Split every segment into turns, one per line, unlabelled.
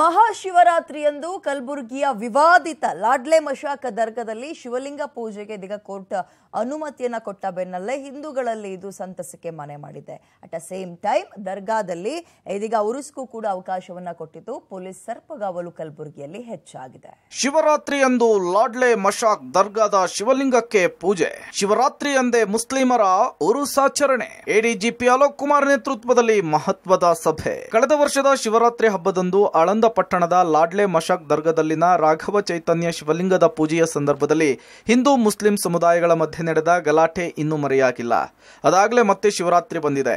ಮಹಾಶಿವರಾತ್ರಿಯಂದು ಕಲಬುರಗಿಯ ವಿವಾದಿತ ಲಾಡ್ಲೆ ಮಶಾಕ ದರ್ಗದಲ್ಲಿ ಶಿವಲಿಂಗ ಪೂಜೆಗೆ ಇದೀಗ ಕೋರ್ಟ್ ಅನುಮತಿಯನ್ನ ಕೊಟ್ಟ ಬೆನ್ನಲ್ಲೇ ಹಿಂದೂಗಳಲ್ಲಿ ಇದು ಸಂತಸಕ್ಕೆ ಮನೆ ಮಾಡಿದೆ ಅಟ್ ಅ ಸೇಮ್ ಟೈಮ್ ದರ್ಗಾದಲ್ಲಿ ಇದೀಗ ಉರುಸ್ಗೂ ಕೂಡ ಅವಕಾಶವನ್ನ ಕೊಟ್ಟಿದ್ದು ಪೊಲೀಸ್ ಸರ್ಪಗಾವಲು ಕಲಬುರಗಿಯಲ್ಲಿ ಹೆಚ್ಚಾಗಿದೆ
ಶಿವರಾತ್ರಿಯಂದು ಲಾಡ್ಲೆ ಮಶಾಕ್ ದರ್ಗಾದ ಶಿವಲಿಂಗಕ್ಕೆ ಪೂಜೆ ಶಿವರಾತ್ರಿಯಂದೇ ಮುಸ್ಲಿಮರ ಉರುಸಾಚರಣೆ ಎಡಿಜಿಪಿ ಅಲೋಕ್ ಕುಮಾರ್ ನೇತೃತ್ವದಲ್ಲಿ ಮಹತ್ವದ ಸಭೆ ಕಳೆದ ವರ್ಷದ ಶಿವರಾತ್ರಿ ಹಬ್ಬದಂದು ಆಳ ಆನಂದ ಪಟ್ಟಣದ ಲಾಡ್ಲೆ ಮಶಾಕ್ ದರ್ಗದಲ್ಲಿನ ರಾಘವ ಚೈತನ್ಯ ಶಿವಲಿಂಗದ ಪೂಜೆಯ ಸಂದರ್ಭದಲ್ಲಿ ಹಿಂದೂ ಮುಸ್ಲಿಂ ಸಮುದಾಯಗಳ ಮಧ್ಯೆ ನಡೆದ ಗಲಾಟೆ ಇನ್ನೂ ಮರೆಯಾಗಿಲ್ಲ ಅದಾಗಲೇ ಮತ್ತೆ ಶಿವರಾತ್ರಿ ಬಂದಿದೆ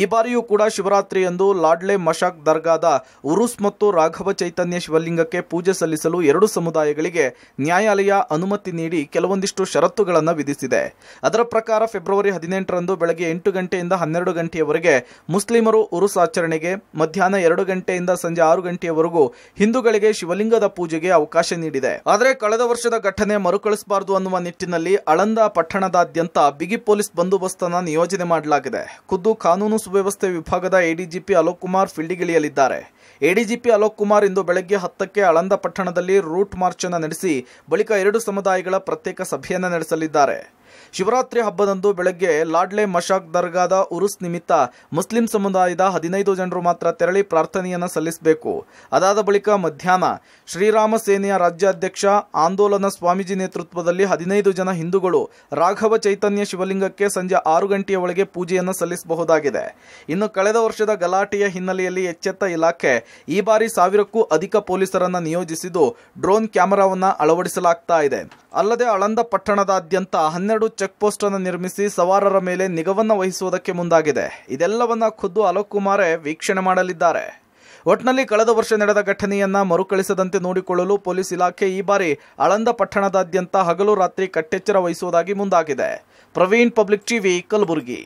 ಈ ಬಾರಿಯೂ ಕೂಡ ಶಿವರಾತ್ರಿಯಂದು ಲಾಡ್ಲೆ ಮಶಾಕ್ ದರ್ಗಾದ ಉರುಸ್ ಮತ್ತು ರಾಘವ ಚೈತನ್ಯ ಶಿವಲಿಂಗಕ್ಕೆ ಪೂಜೆ ಸಲ್ಲಿಸಲು ಎರಡು ಸಮುದಾಯಗಳಿಗೆ ನ್ಯಾಯಾಲಯ ಅನುಮತಿ ನೀಡಿ ಕೆಲವೊಂದಿಷ್ಟು ಷರತ್ತುಗಳನ್ನು ವಿಧಿಸಿದೆ ಅದರ ಪ್ರಕಾರ ಫೆಬ್ರವರಿ ಹದಿನೆಂಟರಂದು ಬೆಳಗ್ಗೆ ಎಂಟು ಗಂಟೆಯಿಂದ ಹನ್ನೆರಡು ಗಂಟೆಯವರೆಗೆ ಮುಸ್ಲಿಮರು ಉರುಸ್ ಆಚರಣೆಗೆ ಮಧ್ಯಾಹ್ನ ಎರಡು ಗಂಟೆಯಿಂದ ಸಂಜೆ ಆರು ಗಂಟೆಯವರೆಗೆ ಇದುವರೆಗೂ ಹಿಂದೂಗಳಿಗೆ ಶಿವಲಿಂಗದ ಪೂಜೆಗೆ ಅವಕಾಶ ನೀಡಿದೆ ಆದರೆ ಕಳೆದ ವರ್ಷದ ಘಟನೆ ಮರುಕಳಿಸಬಾರದು ಅನ್ನುವ ನಿಟ್ಟಿನಲ್ಲಿ ಅಳಂದ ಪಟ್ಟಣದಾದ್ಯಂತ ಬಿಗಿ ಪೊಲೀಸ್ ಬಂದೋಬಸ್ತ್ ನಿಯೋಜನೆ ಮಾಡಲಾಗಿದೆ ಖುದ್ದು ಕಾನೂನು ಸುವ್ಯವಸ್ಥೆ ವಿಭಾಗದ ಎಡಿಜಿಪಿ ಅಲೋಕ್ ಕುಮಾರ್ ಫೀಲ್ಡಿಗಿಳಿಯಲಿದ್ದಾರೆ ಎಡಿಜಿಪಿ ಅಲೋಕ್ ಕುಮಾರ್ ಇಂದು ಬೆಳಗ್ಗೆ ಹತ್ತಕ್ಕೆ ಅಳಂದ ಪಟ್ಟಣದಲ್ಲಿ ರೂಟ್ ಮಾರ್ಚ್ ಅನ್ನು ನಡೆಸಿ ಬಳಿಕ ಎರಡು ಸಮುದಾಯಗಳ ಪ್ರತ್ಯೇಕ ಸಭೆಯನ್ನು ನಡೆಸಲಿದ್ದಾರೆ ಶಿವರಾತ್ರಿ ಹಬ್ಬದಂದು ಬೆಳಗ್ಗೆ ಲಾಡ್ಲೆ ಮಶಾಕ್ ದರ್ಗಾದ ಉರುಸ್ ನಿಮಿತ್ತ ಮುಸ್ಲಿಂ ಸಮುದಾಯದ ಹದಿನೈದು ಜನರು ಮಾತ್ರ ತೆರಳಿ ಪ್ರಾರ್ಥನೆಯನ್ನು ಸಲ್ಲಿಸಬೇಕು ಅದಾದ ಬಳಿಕ ಮಧ್ಯಾಹ್ನ ಶ್ರೀರಾಮ ಸೇನೆಯ ರಾಜ್ಯಾಧ್ಯಕ್ಷ ಆಂದೋಲನ ಸ್ವಾಮೀಜಿ ನೇತೃತ್ವದಲ್ಲಿ ಹದಿನೈದು ಜನ ಹಿಂದೂಗಳು ರಾಘವ ಚೈತನ್ಯ ಶಿವಲಿಂಗಕ್ಕೆ ಸಂಜೆ ಆರು ಗಂಟೆಯ ಒಳಗೆ ಪೂಜೆಯನ್ನು ಸಲ್ಲಿಸಬಹುದಾಗಿದೆ ಇನ್ನು ಕಳೆದ ವರ್ಷದ ಗಲಾಟೆಯ ಹಿನ್ನೆಲೆಯಲ್ಲಿ ಎಚ್ಚೆತ್ತ ಇಲಾಖೆ ಈ ಬಾರಿ ಸಾವಿರಕ್ಕೂ ಅಧಿಕ ಪೊಲೀಸರನ್ನು ನಿಯೋಜಿಸಿದ್ದು ಡ್ರೋನ್ ಕ್ಯಾಮೆರಾವನ್ನು ಅಳವಡಿಸಲಾಗ್ತಾ ಇದೆ ಅಲ್ಲದೆ ಆಳಂದ ಪಟ್ಟಣದಾದ್ಯಂತ ಹನ್ನೆರಡು ಎರಡು ಚೆಕ್ ಪೋಸ್ಟ್ ಅನ್ನು ನಿರ್ಮಿಸಿ ಸವಾರರ ಮೇಲೆ ನಿಗವನ್ನ ವಹಿಸುವುದಕ್ಕೆ ಮುಂದಾಗಿದೆ ಇದೆಲ್ಲವನ್ನ ಖುದ್ದು ಅಲೋಕ್ ಕುಮಾರ್ ವೀಕ್ಷಣೆ ಮಾಡಲಿದ್ದಾರೆ ಒಟ್ನಲ್ಲಿ ಕಳೆದ ವರ್ಷ ನಡೆದ ಘಟನೆಯನ್ನ ಮರುಕಳಿಸದಂತೆ ನೋಡಿಕೊಳ್ಳಲು ಪೊಲೀಸ್ ಇಲಾಖೆ ಈ ಬಾರಿ ಆಳಂದ ಪಟ್ಟಣದಾದ್ಯಂತ ಹಗಲು ರಾತ್ರಿ ಕಟ್ಟೆಚ್ಚರ ವಹಿಸುವುದಾಗಿ ಮುಂದಾಗಿದೆ ಪ್ರವೀಣ್ ಪಬ್ಲಿಕ್ ಟಿವಿ ಕಲಬುರಗಿ